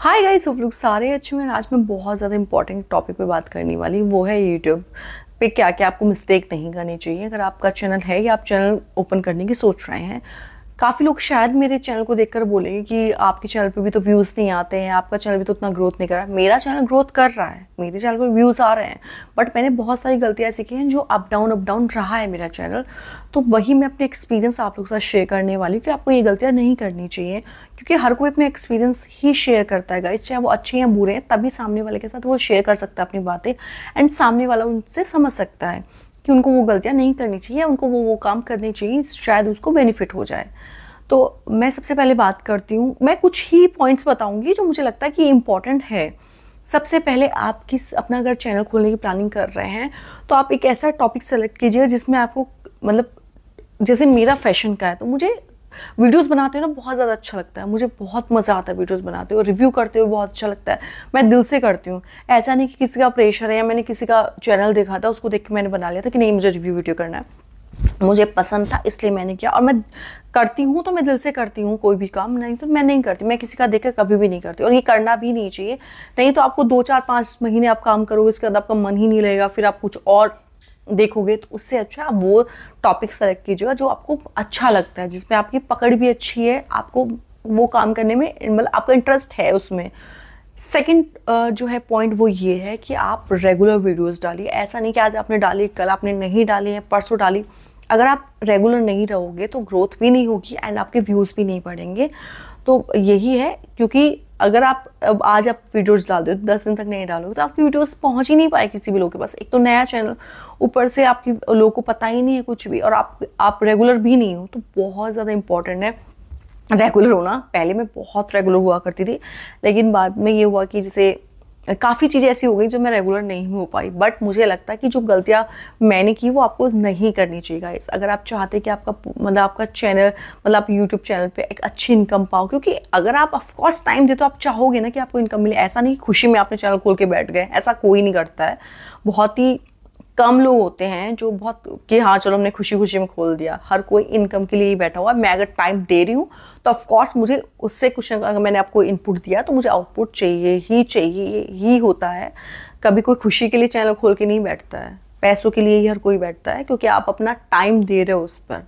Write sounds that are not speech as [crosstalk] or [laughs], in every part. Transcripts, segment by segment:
hi guys सब लोग सारे अच्छे हैं आज मैं बहुत ज़्यादा इंपॉर्टेंट टॉपिक पे बात करने वाली वो है यूट्यूब पे क्या क्या आपको मिस्टेक नहीं करनी चाहिए अगर आपका चैनल है या आप चैनल ओपन करने की सोच रहे हैं काफ़ी लोग शायद मेरे चैनल को देखकर बोलेंगे कि आपके चैनल पे भी तो व्यूज़ नहीं आते हैं आपका चैनल भी तो उतना ग्रोथ नहीं कर रहा है मेरा चैनल ग्रोथ कर रहा है मेरे चैनल पर व्यूज़ आ रहे हैं बट मैंने बहुत सारी गलतियाँ सीखी हैं जो अप डाउन अप डाउन रहा है मेरा चैनल तो वही मैं अपने एक्सपीरियंस आप लोग के साथ शेयर करने वाली हूँ कि आपको ये गलतियाँ नहीं करनी चाहिए क्योंकि हर कोई अपने एक्सपीरियंस ही शेयर करता है इस चाहे वो अच्छे या बुरे हैं तभी सामने वाले के साथ वो शेयर कर सकता है अपनी बातें एंड सामने वाला उनसे समझ सकता है कि उनको वो गलतियाँ नहीं करनी चाहिए उनको वो वो काम करने चाहिए शायद उसको बेनिफिट हो जाए तो मैं सबसे पहले बात करती हूँ मैं कुछ ही पॉइंट्स बताऊँगी जो मुझे लगता है कि इम्पॉर्टेंट है सबसे पहले आप किस अपना अगर चैनल खोलने की प्लानिंग कर रहे हैं तो आप एक ऐसा टॉपिक सेलेक्ट कीजिए जिसमें आपको मतलब जैसे मेरा फैशन का है तो मुझे वीडियोस बनाते हो ना बहुत ज़्यादा अच्छा लगता है मुझे बहुत मज़ा आता है वीडियोस बनाते हो रिव्यू करते हो बहुत अच्छा लगता है मैं दिल से करती हूँ ऐसा नहीं कि किसी का प्रेशर है या मैंने किसी का चैनल देखा था उसको देख के मैंने बना लिया था कि नहीं मुझे रिव्यू वीडियो करना है मुझे पसंद था इसलिए मैंने किया और मैं करती हूँ तो मैं दिल से करती हूँ कोई भी काम नहीं तो मैं नहीं करती मैं किसी का देख कर कभी भी नहीं करती और ये करना भी नहीं चाहिए नहीं तो आपको दो चार पाँच महीने आप काम करोगे इसके बाद आपका मन ही नहीं लगेगा फिर आप कुछ और देखोगे तो उससे अच्छा आप वो टॉपिक सेलेक्ट कीजिएगा जो आपको अच्छा लगता है जिसमें आपकी पकड़ भी अच्छी है आपको वो काम करने में मतलब आपका इंटरेस्ट है उसमें सेकंड uh, जो है पॉइंट वो ये है कि आप रेगुलर वीडियोस डालिए ऐसा नहीं कि आज आपने डाली कल आपने नहीं डाली है परसों डाली अगर आप रेगुलर नहीं रहोगे तो ग्रोथ भी नहीं होगी एंड आपके व्यूज़ भी नहीं बढ़ेंगे तो यही है क्योंकि अगर आप अब आज आप वीडियोज़ डाल दो दस दिन तक नहीं डालोगे तो आपकी वीडियोज़ पहुँच ही नहीं पाए किसी भी लोग के पास एक तो नया चैनल ऊपर से आपकी लोगों को पता ही नहीं है कुछ भी और आप आप रेगुलर भी नहीं हो तो बहुत ज़्यादा इंपॉर्टेंट है रेगुलर होना पहले मैं बहुत रेगुलर हुआ करती थी लेकिन बाद में ये हुआ कि जैसे काफ़ी चीज़ें ऐसी हो गई जो मैं रेगुलर नहीं हो पाई बट मुझे लगता है कि जो गलतियाँ मैंने की वो आपको नहीं करनी चाहिए गाइस अगर आप चाहते कि आपका मतलब आपका चैनल मतलब आप यूट्यूब चैनल पे एक अच्छी इनकम पाओ क्योंकि अगर आप ऑफकोर्स टाइम दे तो आप चाहोगे ना कि आपको इनकम मिले ऐसा नहीं खुशी में आपने चैनल खोल के बैठ गए ऐसा कोई नहीं करता है बहुत ही कम लोग होते हैं जो बहुत कि हाँ चलो हमने खुशी खुशी में खोल दिया हर कोई इनकम के लिए ही बैठा हुआ मैं अगर टाइम दे रही हूँ तो ऑफकोर्स मुझे उससे कुछ अगर मैंने आपको इनपुट दिया तो मुझे आउटपुट चाहिए ही चाहिए ही होता है कभी कोई खुशी के लिए चैनल खोल के नहीं बैठता है पैसों के लिए ही हर कोई बैठता है क्योंकि आप अपना टाइम दे रहे हो उस पर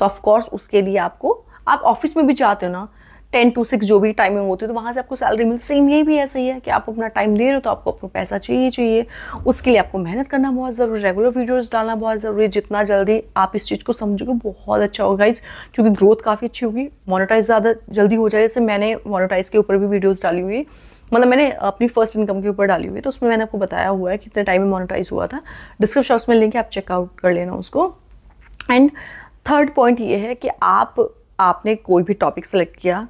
तो ऑफकोर्स उसके लिए आपको आप ऑफिस में भी जाते हो ना टेन टू सिक्स जो भी टाइमिंग होती है तो वहाँ से आपको सैलरी मिल सेम यही भी ऐसा ही है कि आप अपना टाइम दे रहे हो तो आपको अपना पैसा चाहिए चाहिए उसके लिए आपको मेहनत करना बहुत ज़रूरी रेगुलर वीडियोज़ डालना बहुत ज़रूरी है जितना जल्दी आप इस चीज़ को समझोगे बहुत अच्छा होगा इस क्योंकि ग्रोथ काफ़ी अच्छी होगी मोनोटाइज ज़्यादा जल्दी हो जाए जैसे मैंने मोनोटाइज के ऊपर भी वीडियोज़ डाली हुई मतलब मैंने अपनी फर्स्ट इनकम के ऊपर डाली हुई तो उसमें मैंने आपको बताया हुआ है कितने टाइम में मोनोटाइज हुआ था डिस्क्रिप्शन बॉक्स में लिंक है आप चेकआउट कर लेना उसको एंड थर्ड पॉइंट ये है कि आप आपने कोई भी टॉपिक सेलेक्ट किया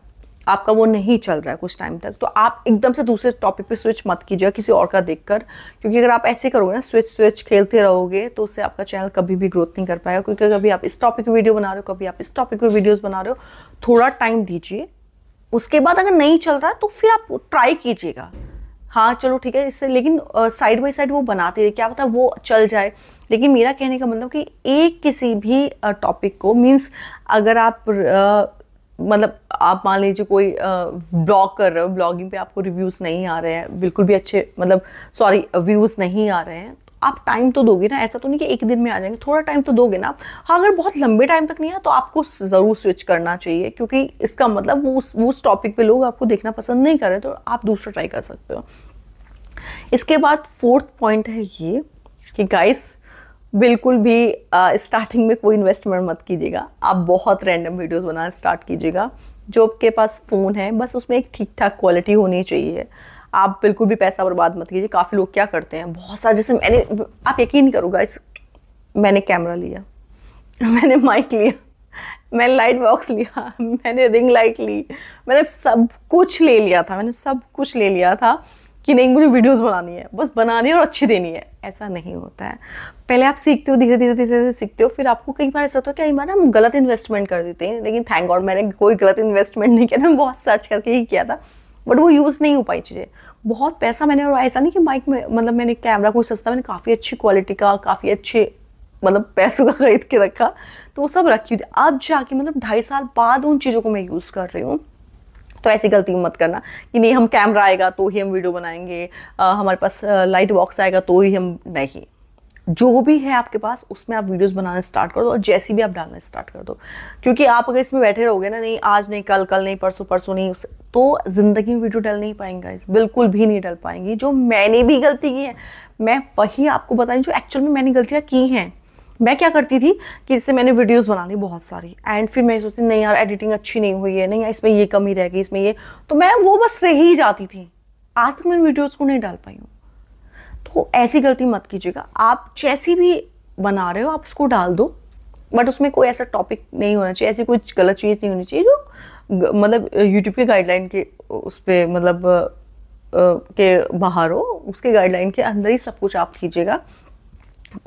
आपका वो नहीं चल रहा है कुछ टाइम तक तो आप एकदम से दूसरे टॉपिक पे स्विच मत कीजिएगा किसी और का देखकर क्योंकि अगर आप ऐसे करोगे ना स्विच स्विच खेलते रहोगे तो उससे आपका चैनल कभी भी ग्रोथ नहीं कर पाएगा क्योंकि कभी आप इस टॉपिक पर वीडियो बना रहे हो कभी आप इस टॉपिक पर वीडियोज़ बना रहे हो थोड़ा टाइम दीजिए उसके बाद अगर नहीं चल रहा है तो फिर आप ट्राई कीजिएगा हाँ चलो ठीक है इससे लेकिन साइड बाई साइड वो बनाते हैं क्या पता वो चल जाए लेकिन मेरा कहने का मतलब कि एक किसी भी टॉपिक को मीन्स अगर आप मतलब आप मान लीजिए कोई ब्लॉग कर रहे हो ब्लॉगिंग पे आपको रिव्यूज़ नहीं आ रहे हैं बिल्कुल भी अच्छे मतलब सॉरी व्यूज़ नहीं आ रहे हैं तो आप टाइम तो दोगे ना ऐसा तो नहीं कि एक दिन में आ जाएंगे थोड़ा टाइम तो दोगे ना हाँ अगर बहुत लंबे टाइम तक नहीं आया तो आपको ज़रूर स्विच करना चाहिए क्योंकि इसका मतलब वो उस वो उस टॉपिक पे लोग आपको देखना पसंद नहीं कर रहे तो आप दूसरा ट्राई कर सकते हो इसके बाद फोर्थ पॉइंट है ये कि गाइस बिल्कुल भी स्टार्टिंग में कोई इन्वेस्टमेंट मत कीजिएगा आप बहुत रैंडम वीडियोस बनाना स्टार्ट कीजिएगा जो आपके पास फ़ोन है बस उसमें एक ठीक ठाक क्वालिटी होनी चाहिए आप बिल्कुल भी पैसा बर्बाद मत कीजिए काफ़ी लोग क्या करते हैं बहुत सारे जैसे मैंने आप यकीन करूँगा इस मैंने कैमरा लिया मैंने माइक लिया मैंने लाइट बॉक्स लिया [laughs] मैंने रिंग लाइट ली मैंने सब कुछ ले लिया था मैंने सब कुछ ले लिया था कि नहीं मुझे वीडियोस बनानी है बस बनानी है और अच्छी देनी है ऐसा नहीं होता है पहले आप सीखते हो धीरे धीरे धीरे धीरे सीखते हो फिर आपको कई बार ऐसा होता है कई बार हम गलत इन्वेस्टमेंट कर देते हैं लेकिन थैंक गॉड मैंने कोई गलत इन्वेस्टमेंट नहीं किया बहुत सर्च करके ही किया था बट वो यूज़ नहीं हो पाई चीज़ें बहुत पैसा मैंने और ऐसा नहीं कि माइक में मतलब मैंने कैमरा कोई सस्ता मैंने काफ़ी अच्छी क्वालिटी का काफ़ी अच्छे मतलब पैसों का खरीद के रखा तो वो सब रखी अब जाके मतलब ढाई साल बाद उन चीज़ों को मैं यूज़ कर रही हूँ तो ऐसी गलती मत करना कि नहीं हम कैमरा आएगा तो ही हम वीडियो बनाएंगे आ, हमारे पास लाइट बॉक्स आएगा तो ही हम नहीं जो भी है आपके पास उसमें आप वीडियोस बनाना स्टार्ट कर दो और जैसी भी आप डालना स्टार्ट कर दो क्योंकि आप अगर इसमें बैठे रहोगे ना नहीं आज नहीं कल कल नहीं परसों परसों नहीं उस तो ज़िंदगी में वीडियो डाल नहीं पाएंगे बिल्कुल भी नहीं डाल पाएंगी जो मैंने भी गलती की है मैं वही आपको बताऊँ जो एक्चुअल में मैंने गलतियाँ की हैं मैं क्या करती थी कि इससे मैंने वीडियोस बना ली बहुत सारी एंड फिर मैं सोचती नहीं यार एडिटिंग अच्छी नहीं हुई है नहीं यार इसमें ये कमी रह गई इसमें ये तो मैं वो बस रह ही जाती थी आज तक मैं वीडियोज़ को नहीं डाल पाई हूँ तो ऐसी गलती मत कीजिएगा आप जैसी भी बना रहे हो आप उसको डाल दो बट उसमें कोई ऐसा टॉपिक नहीं होना चाहिए ऐसी कोई गलत चीज़ नहीं होनी चाहिए जो मतलब यूट्यूब के गाइडलाइन के उस पर मतलब के बाहर हो उसके गाइडलाइन के अंदर ही सब कुछ आप कीजिएगा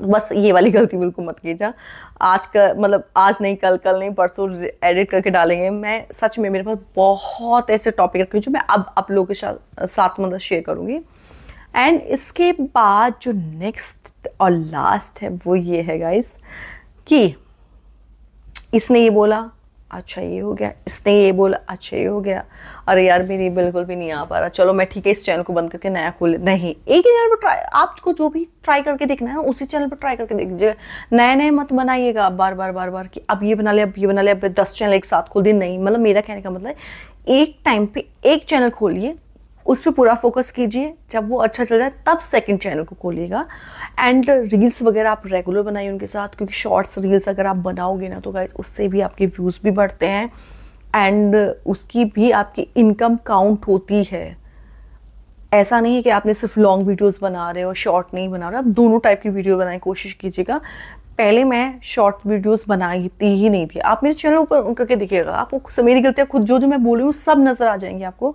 बस ये वाली गलती बिल्कुल मत कीजिए आज का मतलब आज नहीं कल कल नहीं परसों एडिट करके डालेंगे मैं सच में मेरे पास बहुत ऐसे टॉपिक रखे जो मैं अब आप लोगों के साथ साथ मतलब शेयर करूँगी एंड इसके बाद जो नेक्स्ट और लास्ट है वो ये है गाइस कि इसने ये बोला अच्छा ये हो गया इसने ये बोला अच्छा ये हो गया अरे यार मेरी बिल्कुल भी नहीं आ पा रहा चलो मैं ठीक है इस चैनल को बंद करके नया खोल नहीं एक ही चैनल पर ट्राई आपको जो भी ट्राई करके देखना है उसी चैनल पर ट्राई करके देखिए नए नए मत बनाइएगा आप बार बार बार बार कि अब ये बना लिया अब ये बना लिया अब दस चैनल एक साथ खोल दिए नहीं मतलब मेरा कहने का मतलब एक टाइम पर एक चैनल खोलिए उस पर पूरा फोकस कीजिए जब वो अच्छा चल रहा है तब सेकेंड चैनल को खोलिएगा एंड रील्स वगैरह आप रेगुलर बनाइए उनके साथ क्योंकि शॉर्ट्स रील्स अगर आप बनाओगे ना तो गाइज उससे भी आपके व्यूज़ भी बढ़ते हैं एंड उसकी भी आपकी इनकम काउंट होती है ऐसा नहीं है कि आपने सिर्फ लॉन्ग वीडियोस बना रहे हो शॉर्ट नहीं बना रहे आप दोनों टाइप की वीडियो बनाने की कोशिश कीजिएगा पहले मैं शॉर्ट वीडियोस बनाती ही नहीं थी आप मेरे चैनल ऊपर करके देखिएगा आपको मेरी गलतियाँ खुद जो जो मैं बोल रही हूँ सब नज़र आ जाएंगी आपको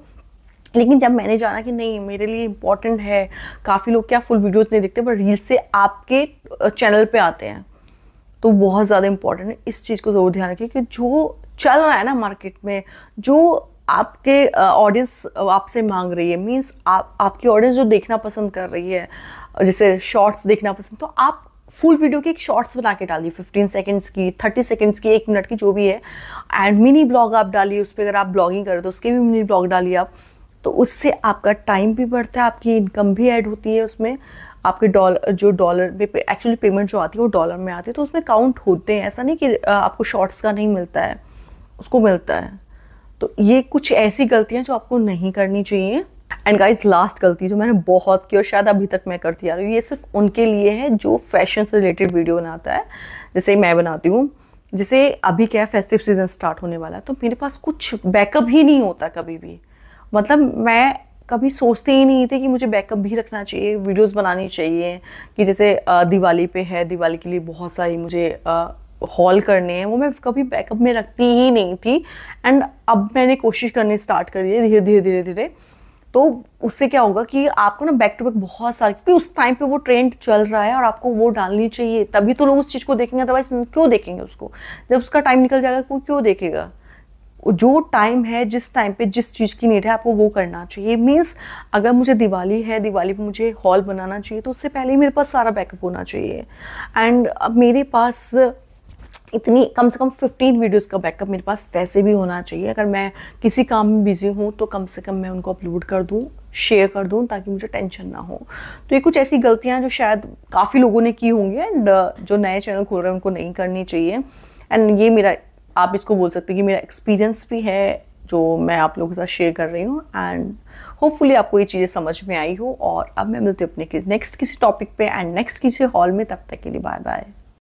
लेकिन जब मैंने जाना कि नहीं मेरे लिए इम्पोर्टेंट है काफ़ी लोग क्या फुल वीडियोस नहीं देखते बट रील्स से आपके चैनल पे आते हैं तो बहुत ज़्यादा इम्पॉर्टेंट है इस चीज़ को ज़रूर ध्यान रखिए कि जो चल रहा है ना मार्केट में जो आपके ऑडियंस आपसे मांग रही है मीन्स आप आपकी ऑडियंस जो देखना पसंद कर रही है जैसे शॉर्ट्स देखना पसंद तो आप फुल वीडियो की एक शॉर्ट्स बना के डालिए 15 सेकंड्स की 30 सेकंड्स की एक मिनट की जो भी है एंड मिनी ब्लॉग आप डालिए उस पर अगर आप ब्लॉगिंग करें तो उसके भी मिनी ब्लॉग डालिए आप तो उससे आपका टाइम भी बढ़ता है आपकी इनकम भी ऐड होती है उसमें आपके डॉलर जो डॉलर में एक्चुअली पेमेंट जो आती है वो डॉलर में आती है तो उसमें काउंट होते हैं ऐसा नहीं कि आपको शॉर्ट्स का नहीं मिलता है उसको मिलता है तो ये कुछ ऐसी गलतियाँ जो आपको नहीं करनी चाहिए एंड गाइज लास्ट गलती जो मैंने बहुत की और शायद अभी तक मैं करती आ रही हूँ ये सिर्फ उनके लिए है जो फैशन से रिलेटेड वीडियो बनाता है जैसे मैं बनाती हूँ जैसे अभी क्या है फेस्टिव सीज़न स्टार्ट होने वाला है तो मेरे पास कुछ बैकअप ही नहीं होता कभी भी मतलब मैं कभी सोचते ही नहीं थे कि मुझे बैकअप भी रखना चाहिए वीडियोस बनानी चाहिए कि जैसे दिवाली पे है दिवाली के लिए बहुत सारी मुझे हॉल करने हैं वो मैं कभी बैकअप में रखती ही नहीं थी एंड अब मैंने कोशिश करनी स्टार्ट करी है धीरे धीरे धीरे धीरे तो उससे क्या होगा कि आपको ना बैक टू बैक बहुत सारे क्योंकि उस टाइम पे वो ट्रेंड चल रहा है और आपको वो डालनी चाहिए तभी तो लोग उस चीज़ को देखेंगे अदरवाइज क्यों देखेंगे उसको जब उसका टाइम निकल जाएगा वो क्यों देखेगा जो टाइम है जिस टाइम पे जिस चीज़ की नीड है आपको वो करना चाहिए मीन्स अगर मुझे दिवाली है दिवाली पे मुझे हॉल बनाना चाहिए तो उससे पहले ही मेरे पास सारा बैकअप होना चाहिए एंड अब मेरे पास इतनी कम से कम 15 वीडियोस का बैकअप मेरे पास वैसे भी होना चाहिए अगर मैं किसी काम में बिज़ी हूँ तो कम से कम मैं उनको अपलोड कर दूँ शेयर कर दूँ ताकि मुझे टेंशन ना हो तो ये कुछ ऐसी गलतियाँ जो शायद काफ़ी लोगों ने की होंगी एंड जो नए चैनल खोल रहे हैं उनको नहीं करनी चाहिए एंड ये मेरा आप इसको बोल सकते हैं कि मेरा एक्सपीरियंस भी है जो मैं आप लोगों के साथ शेयर कर रही हूँ एंड होपफुली आपको ये चीज़ें समझ में आई हो और अब मैं मिलती हूँ अपने नेक्स्ट किसी टॉपिक पे एंड नेक्स्ट किसी हॉल में तब तक के लिए बाय बाय